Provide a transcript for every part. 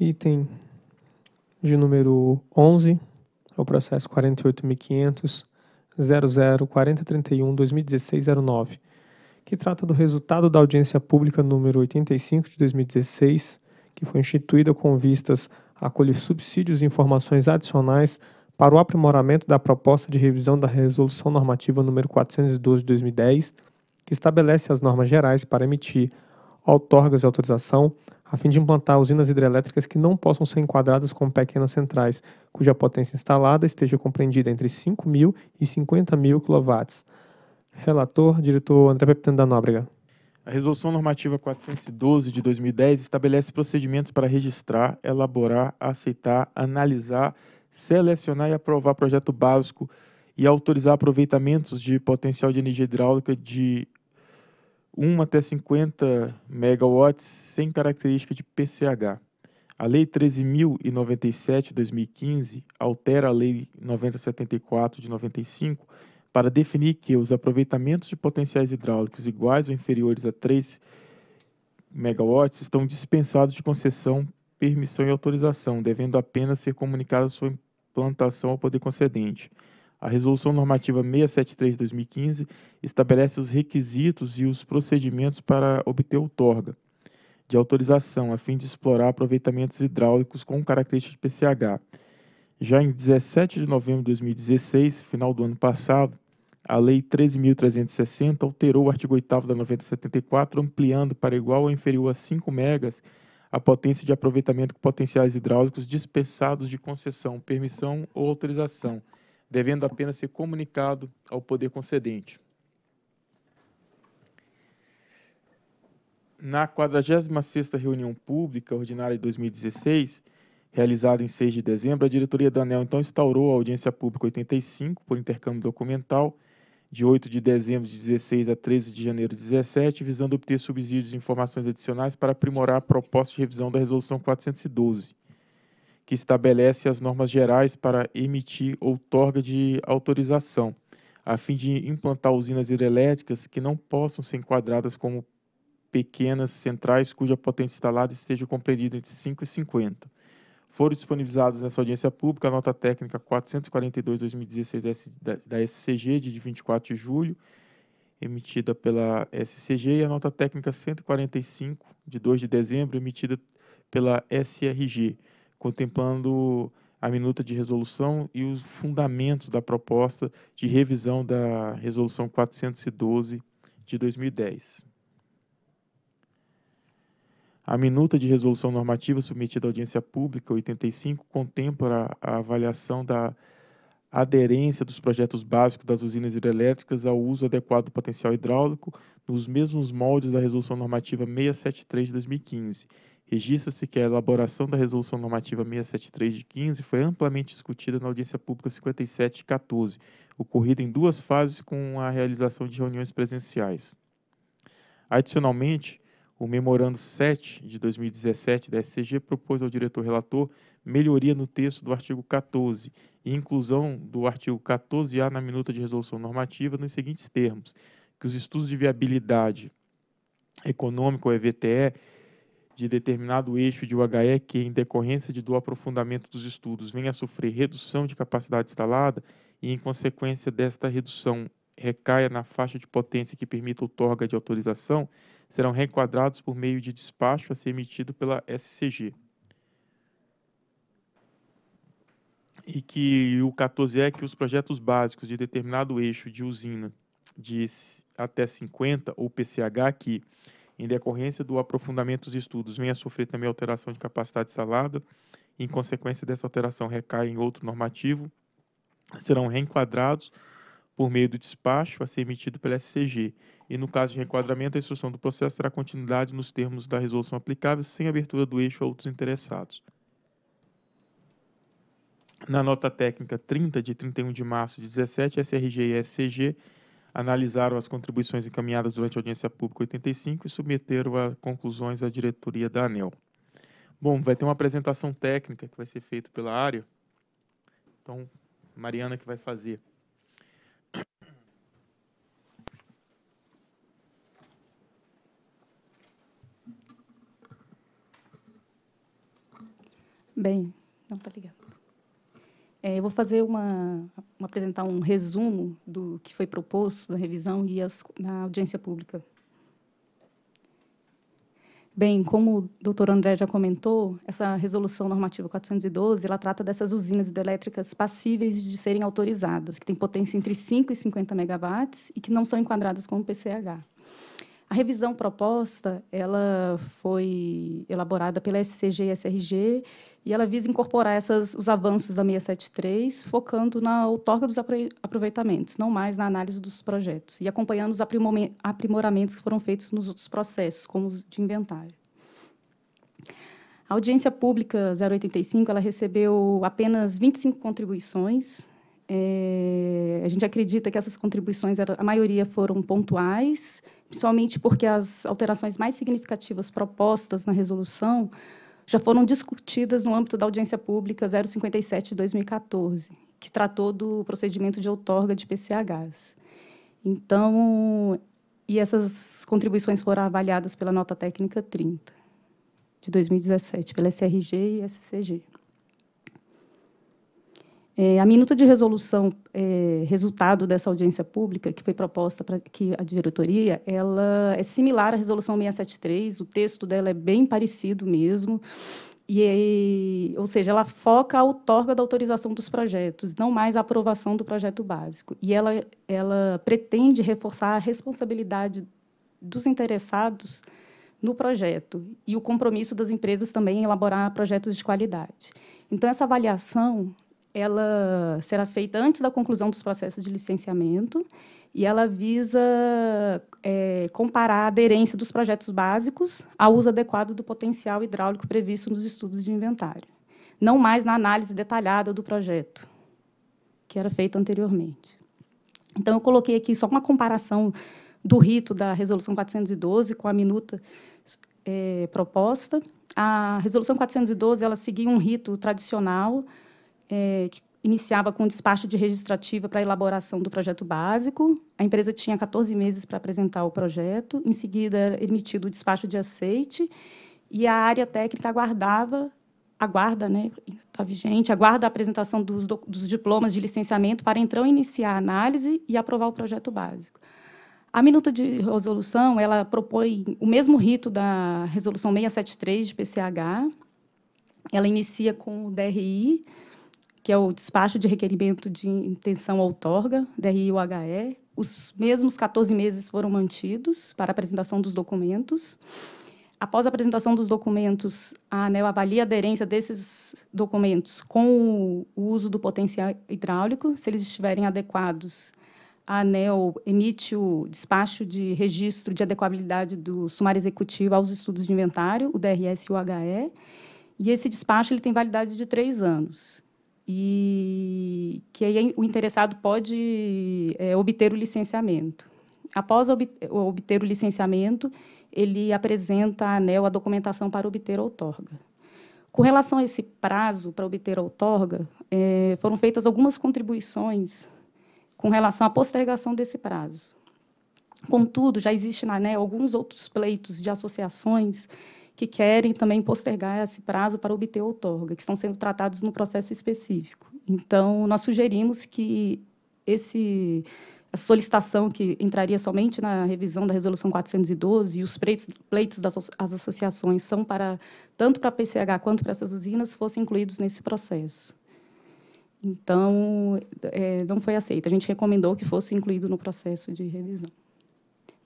Item de número 11 é o processo 48.500.00.4031.2016.09, 09 que trata do resultado da audiência pública número 85 de 2016, que foi instituída com vistas a acolher subsídios e informações adicionais para o aprimoramento da proposta de revisão da Resolução Normativa número 412 de 2010, que estabelece as normas gerais para emitir outorgas de autorização a fim de implantar usinas hidrelétricas que não possam ser enquadradas como pequenas centrais, cuja potência instalada esteja compreendida entre 5 mil e 50 mil kW. Relator, diretor André Pepitano da Nóbrega. A Resolução Normativa 412 de 2010 estabelece procedimentos para registrar, elaborar, aceitar, analisar, selecionar e aprovar projeto básico e autorizar aproveitamentos de potencial de energia hidráulica de 1 até 50 megawatts sem característica de PCH. A Lei 13.097/2015 altera a Lei 9074 de 95 para definir que os aproveitamentos de potenciais hidráulicos iguais ou inferiores a 3 megawatts estão dispensados de concessão, permissão e autorização, devendo apenas ser comunicados sua implantação ao poder concedente. A Resolução Normativa 673-2015 estabelece os requisitos e os procedimentos para obter outorga de autorização a fim de explorar aproveitamentos hidráulicos com características de PCH. Já em 17 de novembro de 2016, final do ano passado, a Lei 13.360 alterou o artigo 8 da 9074, ampliando para igual ou inferior a 5 megas a potência de aproveitamento com potenciais hidráulicos dispensados de concessão, permissão ou autorização devendo apenas ser comunicado ao poder concedente. Na 46ª reunião pública ordinária de 2016, realizada em 6 de dezembro, a diretoria da ANEL então instaurou a audiência pública 85 por intercâmbio documental de 8 de dezembro de 16 a 13 de janeiro de 17, visando obter subsídios e informações adicionais para aprimorar a proposta de revisão da resolução 412 que estabelece as normas gerais para emitir outorga de autorização, a fim de implantar usinas hidrelétricas que não possam ser enquadradas como pequenas centrais cuja potência instalada esteja compreendida entre 5 e 50. Foram disponibilizadas nessa audiência pública a nota técnica 442-2016 da SCG, de 24 de julho, emitida pela SCG, e a nota técnica 145, de 2 de dezembro, emitida pela SRG contemplando a minuta de resolução e os fundamentos da proposta de revisão da Resolução 412 de 2010. A minuta de resolução normativa submetida à audiência pública 85 contempla a avaliação da aderência dos projetos básicos das usinas hidrelétricas ao uso adequado do potencial hidráulico nos mesmos moldes da resolução normativa 673 de 2015 Registra-se que a elaboração da Resolução Normativa 673 de 15 foi amplamente discutida na audiência pública 5714, ocorrida em duas fases com a realização de reuniões presenciais. Adicionalmente, o Memorando 7 de 2017 da SCG propôs ao diretor relator melhoria no texto do artigo 14 e inclusão do artigo 14A na minuta de resolução normativa nos seguintes termos: que os estudos de viabilidade econômica, ou EVTE, de determinado eixo de UHE que, em decorrência de do aprofundamento dos estudos, venha a sofrer redução de capacidade instalada e, em consequência desta redução, recaia na faixa de potência que permita outorga de autorização, serão reenquadrados por meio de despacho a ser emitido pela SCG. E que o 14 é que os projetos básicos de determinado eixo de usina de até 50 ou PCH que em decorrência do aprofundamento dos estudos, venha sofrer também alteração de capacidade instalada, em consequência dessa alteração recai em outro normativo, serão reenquadrados por meio do despacho a ser emitido pela SCG. E no caso de reenquadramento, a instrução do processo terá continuidade nos termos da resolução aplicável, sem abertura do eixo a outros interessados. Na nota técnica 30 de 31 de março de 17, SRG e SCG analisaram as contribuições encaminhadas durante a audiência pública 85 e submeteram as conclusões à diretoria da ANEL. Bom, vai ter uma apresentação técnica que vai ser feita pela área. Então, Mariana que vai fazer. Bem, não tá é, eu vou fazer uma, uma, apresentar um resumo do que foi proposto na revisão e as, na audiência pública. Bem, como o doutor André já comentou, essa resolução normativa 412, ela trata dessas usinas hidrelétricas passíveis de serem autorizadas, que têm potência entre 5 e 50 megawatts e que não são enquadradas como PCH. A revisão proposta, ela foi elaborada pela SCG e SRG e ela visa incorporar essas, os avanços da 673, focando na outorga dos aproveitamentos, não mais na análise dos projetos, e acompanhando os aprimoramentos que foram feitos nos outros processos, como os de inventário. A audiência pública 085, ela recebeu apenas 25 contribuições, é, a gente acredita que essas contribuições, a maioria foram pontuais, principalmente porque as alterações mais significativas propostas na resolução já foram discutidas no âmbito da audiência pública 057 de 2014, que tratou do procedimento de outorga de PCHs. Então, e essas contribuições foram avaliadas pela nota técnica 30 de 2017, pela SRG e SCG. É, a minuta de resolução é, resultado dessa audiência pública, que foi proposta para que a diretoria, ela é similar à resolução 673, o texto dela é bem parecido mesmo. E, é, ou seja, ela foca a outorga da autorização dos projetos, não mais a aprovação do projeto básico. E ela, ela pretende reforçar a responsabilidade dos interessados no projeto e o compromisso das empresas também em elaborar projetos de qualidade. Então, essa avaliação ela será feita antes da conclusão dos processos de licenciamento e ela visa é, comparar a aderência dos projetos básicos ao uso adequado do potencial hidráulico previsto nos estudos de inventário, não mais na análise detalhada do projeto, que era feita anteriormente. Então, eu coloquei aqui só uma comparação do rito da Resolução 412 com a minuta é, proposta. A Resolução 412 ela seguia um rito tradicional é, que iniciava com o despacho de registrativa para a elaboração do projeto básico. A empresa tinha 14 meses para apresentar o projeto. Em seguida, era emitido o despacho de aceite e a área técnica aguardava aguarda, né, está vigente, aguarda a apresentação dos, dos, diplomas de licenciamento para então iniciar a análise e aprovar o projeto básico. A minuta de resolução, ela propõe o mesmo rito da resolução 673 de PCH, ela inicia com o DRI, que é o despacho de requerimento de intenção outorga, DRI-UHE. Os mesmos 14 meses foram mantidos para apresentação dos documentos. Após a apresentação dos documentos, a ANEL avalia a aderência desses documentos com o uso do potencial hidráulico. Se eles estiverem adequados, a ANEL emite o despacho de registro de adequabilidade do sumário executivo aos estudos de inventário, o DRS-UHE, e esse despacho ele tem validade de três anos e que aí o interessado pode é, obter o licenciamento. Após obter o licenciamento, ele apresenta à ANEL a documentação para obter a outorga. Com relação a esse prazo para obter a outorga, é, foram feitas algumas contribuições com relação à postergação desse prazo. Contudo, já existe na ANEL alguns outros pleitos de associações que querem também postergar esse prazo para obter outorga, que estão sendo tratados no processo específico. Então, nós sugerimos que esse a solicitação que entraria somente na revisão da Resolução 412 e os pleitos, pleitos das as associações são para tanto para a PCH quanto para essas usinas fossem incluídos nesse processo. Então, é, não foi aceito. A gente recomendou que fosse incluído no processo de revisão.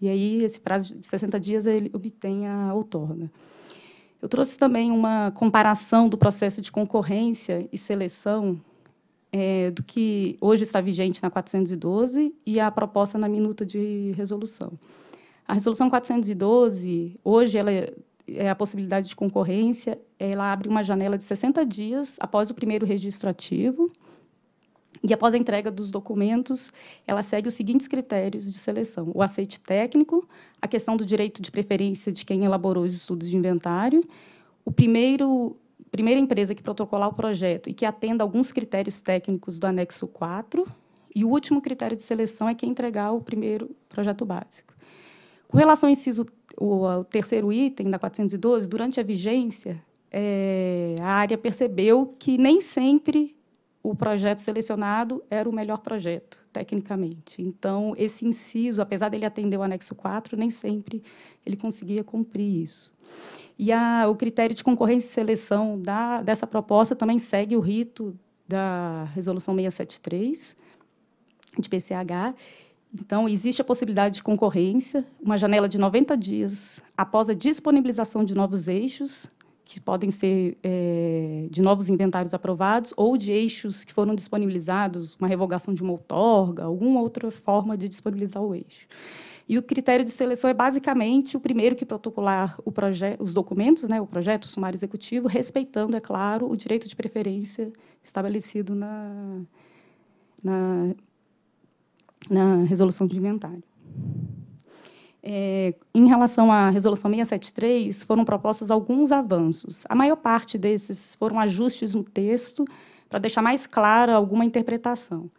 E aí, esse prazo de 60 dias, ele obtém a outorga. Eu trouxe também uma comparação do processo de concorrência e seleção é, do que hoje está vigente na 412 e a proposta na minuta de resolução. A resolução 412, hoje, ela é a possibilidade de concorrência, ela abre uma janela de 60 dias após o primeiro registro ativo e após a entrega dos documentos, ela segue os seguintes critérios de seleção: o aceite técnico, a questão do direito de preferência de quem elaborou os estudos de inventário, o primeiro primeira empresa que protocolar o projeto e que atenda alguns critérios técnicos do anexo 4, e o último critério de seleção é quem entregar o primeiro projeto básico. Com relação ao inciso o, ao terceiro item da 412, durante a vigência, é, a área percebeu que nem sempre o projeto selecionado era o melhor projeto, tecnicamente. Então, esse inciso, apesar dele atender o anexo 4, nem sempre ele conseguia cumprir isso. E a, o critério de concorrência e seleção da, dessa proposta também segue o rito da Resolução 673, de PCH. Então, existe a possibilidade de concorrência, uma janela de 90 dias após a disponibilização de novos eixos que podem ser é, de novos inventários aprovados ou de eixos que foram disponibilizados, uma revogação de uma outorga, alguma outra forma de disponibilizar o eixo. E o critério de seleção é basicamente o primeiro que protocolar os documentos, né, o projeto, o sumário executivo, respeitando, é claro, o direito de preferência estabelecido na, na, na resolução de inventário. É, em relação à resolução 673, foram propostos alguns avanços. A maior parte desses foram ajustes no texto para deixar mais clara alguma interpretação.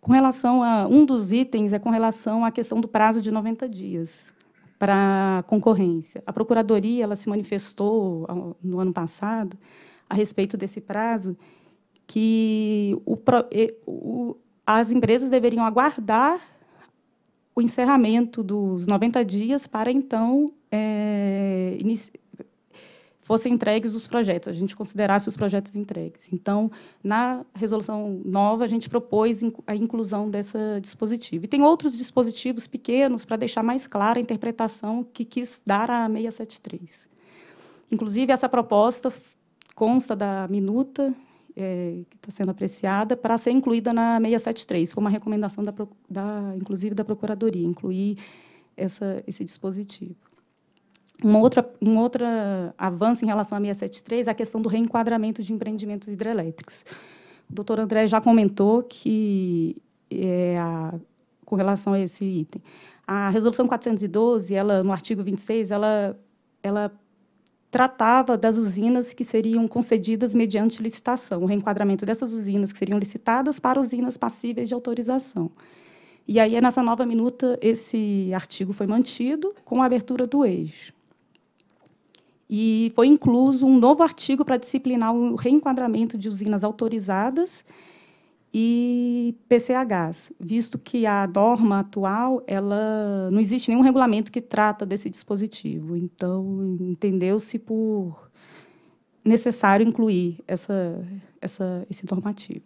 Com relação a um dos itens é com relação à questão do prazo de 90 dias para concorrência. A procuradoria ela se manifestou ah, no ano passado a respeito desse prazo que o, o, as empresas deveriam aguardar o encerramento dos 90 dias para então é, fossem entregues os projetos, a gente considerasse os projetos entregues. Então, na resolução nova, a gente propôs a inclusão dessa dispositivo. E tem outros dispositivos pequenos para deixar mais clara a interpretação que quis dar a 673. Inclusive, essa proposta consta da minuta é, que está sendo apreciada para ser incluída na 673. Foi uma recomendação, da, da inclusive, da Procuradoria, incluir essa, esse dispositivo. um outra, um outro avanço em relação à 673 é a questão do reenquadramento de empreendimentos hidrelétricos. O doutor André já comentou que, é, a, com relação a esse item, a Resolução 412, ela, no artigo 26, ela, ela tratava das usinas que seriam concedidas mediante licitação, o reenquadramento dessas usinas que seriam licitadas para usinas passíveis de autorização. E aí, nessa nova minuta, esse artigo foi mantido com a abertura do eixo. E foi incluso um novo artigo para disciplinar o reenquadramento de usinas autorizadas e PCHs, visto que a norma atual ela não existe nenhum regulamento que trata desse dispositivo. Então, entendeu-se por necessário incluir essa, essa, esse normativo.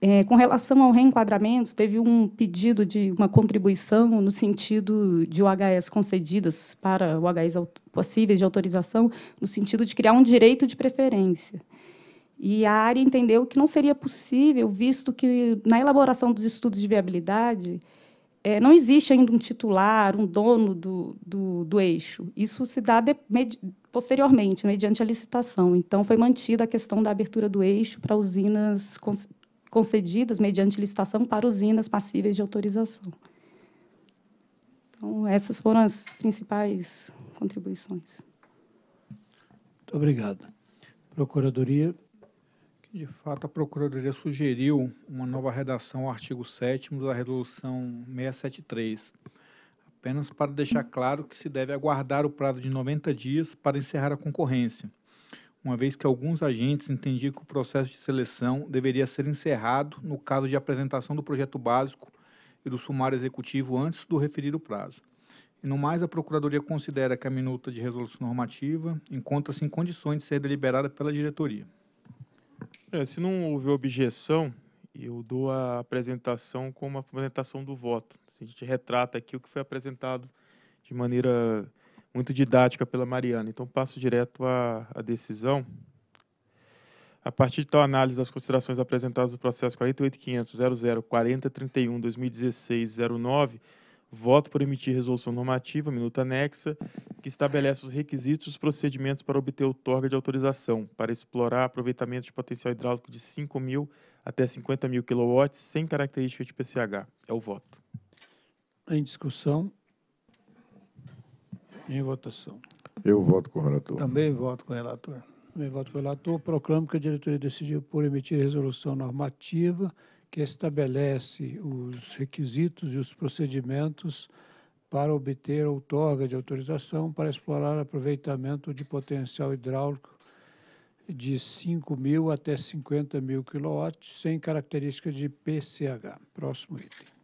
É, com relação ao reenquadramento, teve um pedido de uma contribuição no sentido de OHS concedidas para OHS possíveis de autorização, no sentido de criar um direito de preferência. E a área entendeu que não seria possível, visto que na elaboração dos estudos de viabilidade é, não existe ainda um titular, um dono do, do, do eixo. Isso se dá de, med, posteriormente, mediante a licitação. Então, foi mantida a questão da abertura do eixo para usinas con, concedidas mediante licitação para usinas passíveis de autorização. Então, essas foram as principais contribuições. Muito obrigado. Procuradoria. De fato, a Procuradoria sugeriu uma nova redação ao artigo 7 da Resolução 673, apenas para deixar claro que se deve aguardar o prazo de 90 dias para encerrar a concorrência, uma vez que alguns agentes entendiam que o processo de seleção deveria ser encerrado no caso de apresentação do projeto básico e do sumário executivo antes do referido prazo. E no mais, a Procuradoria considera que a minuta de resolução normativa encontra-se em condições de ser deliberada pela diretoria. É, se não houver objeção, eu dou a apresentação como a fundamentação do voto. A gente retrata aqui o que foi apresentado de maneira muito didática pela Mariana. Então, passo direto à, à decisão. A partir de tal análise das considerações apresentadas no processo 48500 2016 09 voto por emitir resolução normativa, minuta anexa, que estabelece os requisitos e os procedimentos para obter outorga de autorização para explorar aproveitamento de potencial hidráulico de 5 mil até 50 mil kW sem característica de PCH. É o voto. Em discussão. Em votação. Eu voto com o relator. Também voto com o relator. Também voto com o relator. Proclamo que a diretoria decidiu por emitir resolução normativa que estabelece os requisitos e os procedimentos para obter outorga de autorização para explorar aproveitamento de potencial hidráulico de 5 mil até 50 mil quilowatts, sem características de PCH. Próximo item.